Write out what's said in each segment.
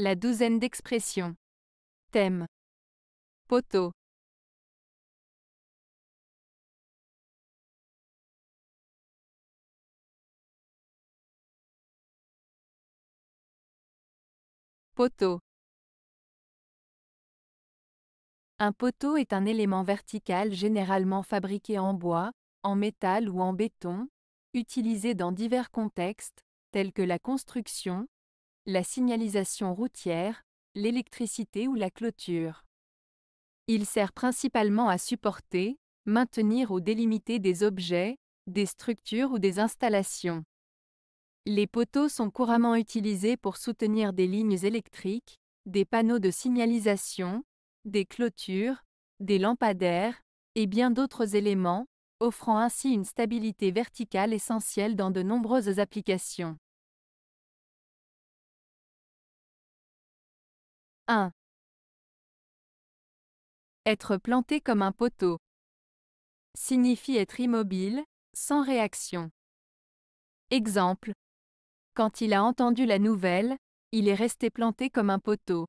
La douzaine d'expressions. Thème. Poteau. Poteau. Un poteau est un élément vertical généralement fabriqué en bois, en métal ou en béton, utilisé dans divers contextes, tels que la construction, la signalisation routière, l'électricité ou la clôture. Il sert principalement à supporter, maintenir ou délimiter des objets, des structures ou des installations. Les poteaux sont couramment utilisés pour soutenir des lignes électriques, des panneaux de signalisation, des clôtures, des lampadaires, et bien d'autres éléments, offrant ainsi une stabilité verticale essentielle dans de nombreuses applications. 1. Être planté comme un poteau signifie être immobile, sans réaction. Exemple. Quand il a entendu la nouvelle, il est resté planté comme un poteau.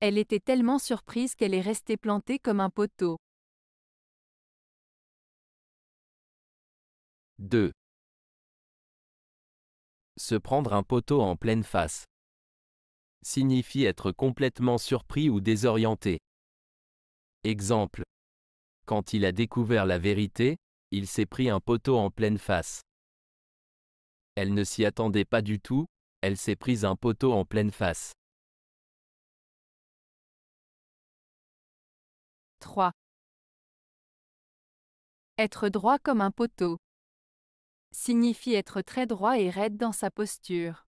Elle était tellement surprise qu'elle est restée plantée comme un poteau. 2. Se prendre un poteau en pleine face signifie être complètement surpris ou désorienté. Exemple. Quand il a découvert la vérité, il s'est pris un poteau en pleine face. Elle ne s'y attendait pas du tout, elle s'est prise un poteau en pleine face. 3. Être droit comme un poteau signifie être très droit et raide dans sa posture.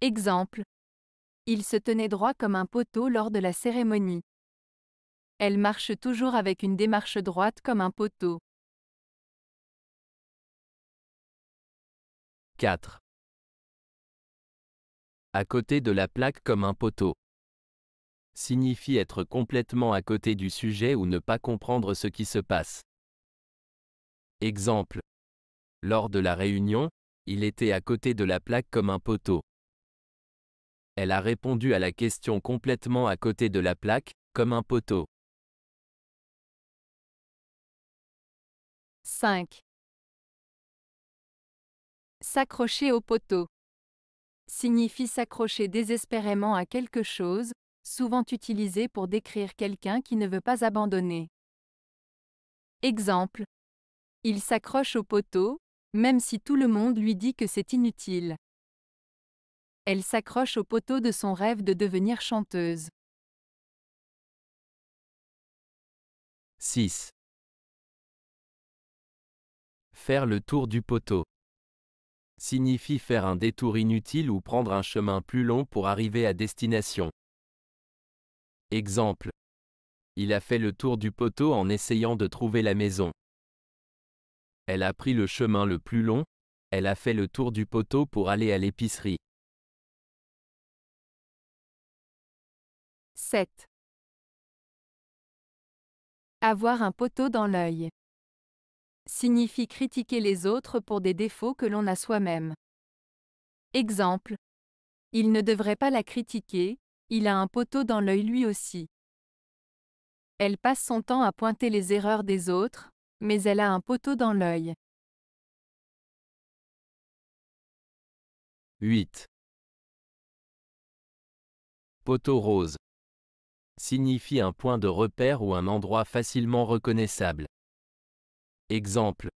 Exemple, il se tenait droit comme un poteau lors de la cérémonie. Elle marche toujours avec une démarche droite comme un poteau. 4. À côté de la plaque comme un poteau. Signifie être complètement à côté du sujet ou ne pas comprendre ce qui se passe. Exemple. Lors de la réunion, il était à côté de la plaque comme un poteau elle a répondu à la question complètement à côté de la plaque, comme un poteau. 5. S'accrocher au poteau signifie s'accrocher désespérément à quelque chose, souvent utilisé pour décrire quelqu'un qui ne veut pas abandonner. Exemple. Il s'accroche au poteau, même si tout le monde lui dit que c'est inutile. Elle s'accroche au poteau de son rêve de devenir chanteuse. 6. Faire le tour du poteau signifie faire un détour inutile ou prendre un chemin plus long pour arriver à destination. Exemple. Il a fait le tour du poteau en essayant de trouver la maison. Elle a pris le chemin le plus long, elle a fait le tour du poteau pour aller à l'épicerie. 7. Avoir un poteau dans l'œil. Signifie critiquer les autres pour des défauts que l'on a soi-même. Exemple. Il ne devrait pas la critiquer, il a un poteau dans l'œil lui aussi. Elle passe son temps à pointer les erreurs des autres, mais elle a un poteau dans l'œil. 8. Poteau rose signifie un point de repère ou un endroit facilement reconnaissable. Exemple.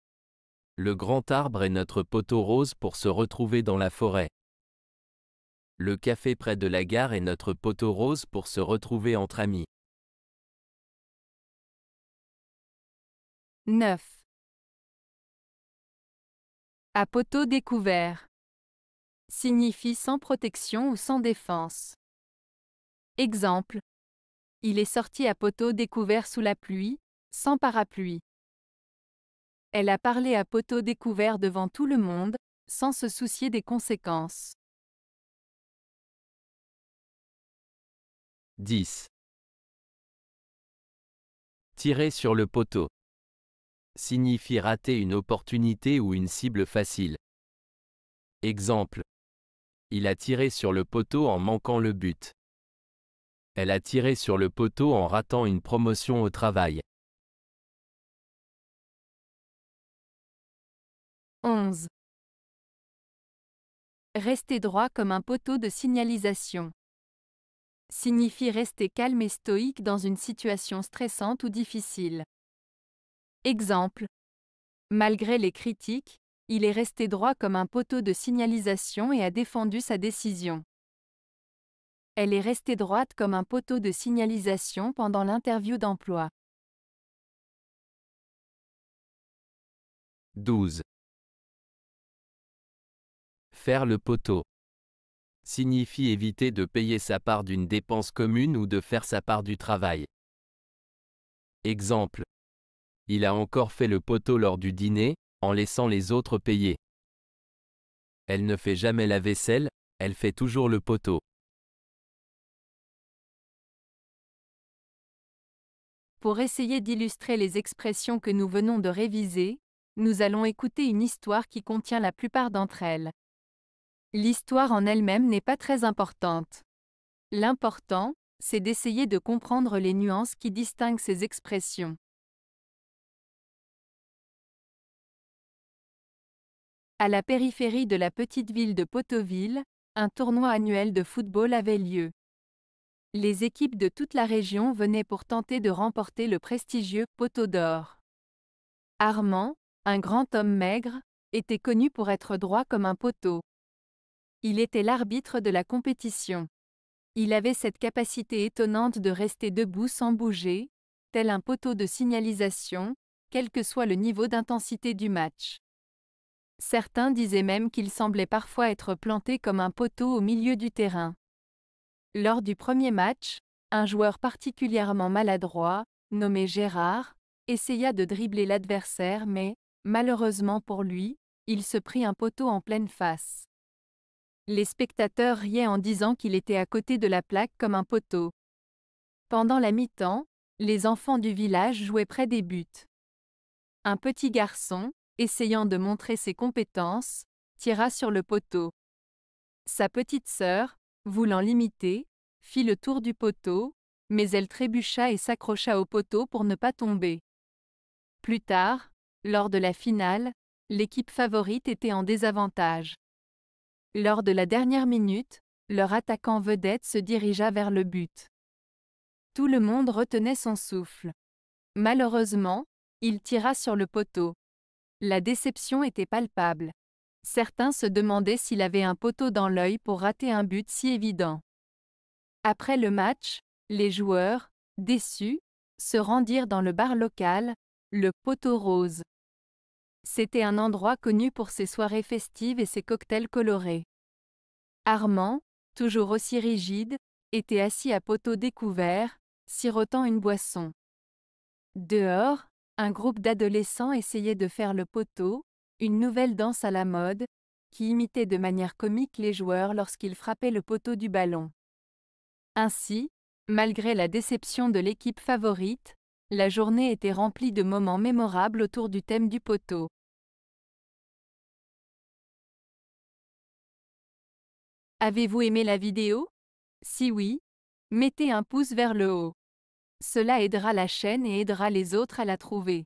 Le grand arbre est notre poteau rose pour se retrouver dans la forêt. Le café près de la gare est notre poteau rose pour se retrouver entre amis. 9. À poteau découvert. Signifie sans protection ou sans défense. Exemple. Il est sorti à Poteau découvert sous la pluie, sans parapluie. Elle a parlé à Poteau découvert devant tout le monde, sans se soucier des conséquences. 10. Tirer sur le poteau. Signifie rater une opportunité ou une cible facile. Exemple. Il a tiré sur le poteau en manquant le but. Elle a tiré sur le poteau en ratant une promotion au travail. 11. Rester droit comme un poteau de signalisation. Signifie rester calme et stoïque dans une situation stressante ou difficile. Exemple. Malgré les critiques, il est resté droit comme un poteau de signalisation et a défendu sa décision. Elle est restée droite comme un poteau de signalisation pendant l'interview d'emploi. 12. Faire le poteau signifie éviter de payer sa part d'une dépense commune ou de faire sa part du travail. Exemple. Il a encore fait le poteau lors du dîner, en laissant les autres payer. Elle ne fait jamais la vaisselle, elle fait toujours le poteau. Pour essayer d'illustrer les expressions que nous venons de réviser, nous allons écouter une histoire qui contient la plupart d'entre elles. L'histoire en elle-même n'est pas très importante. L'important, c'est d'essayer de comprendre les nuances qui distinguent ces expressions. À la périphérie de la petite ville de Potoville, un tournoi annuel de football avait lieu. Les équipes de toute la région venaient pour tenter de remporter le prestigieux poteau d'or. Armand, un grand homme maigre, était connu pour être droit comme un poteau. Il était l'arbitre de la compétition. Il avait cette capacité étonnante de rester debout sans bouger, tel un poteau de signalisation, quel que soit le niveau d'intensité du match. Certains disaient même qu'il semblait parfois être planté comme un poteau au milieu du terrain. Lors du premier match, un joueur particulièrement maladroit, nommé Gérard, essaya de dribbler l'adversaire mais, malheureusement pour lui, il se prit un poteau en pleine face. Les spectateurs riaient en disant qu'il était à côté de la plaque comme un poteau. Pendant la mi-temps, les enfants du village jouaient près des buts. Un petit garçon, essayant de montrer ses compétences, tira sur le poteau. Sa petite sœur, voulant l'imiter, fit le tour du poteau, mais elle trébucha et s'accrocha au poteau pour ne pas tomber. Plus tard, lors de la finale, l'équipe favorite était en désavantage. Lors de la dernière minute, leur attaquant vedette se dirigea vers le but. Tout le monde retenait son souffle. Malheureusement, il tira sur le poteau. La déception était palpable. Certains se demandaient s'il avait un poteau dans l'œil pour rater un but si évident. Après le match, les joueurs, déçus, se rendirent dans le bar local, le poteau rose. C'était un endroit connu pour ses soirées festives et ses cocktails colorés. Armand, toujours aussi rigide, était assis à poteau découvert, sirotant une boisson. Dehors, un groupe d'adolescents essayait de faire le poteau, une nouvelle danse à la mode, qui imitait de manière comique les joueurs lorsqu'ils frappaient le poteau du ballon. Ainsi, malgré la déception de l'équipe favorite, la journée était remplie de moments mémorables autour du thème du poteau. Avez-vous aimé la vidéo Si oui, mettez un pouce vers le haut. Cela aidera la chaîne et aidera les autres à la trouver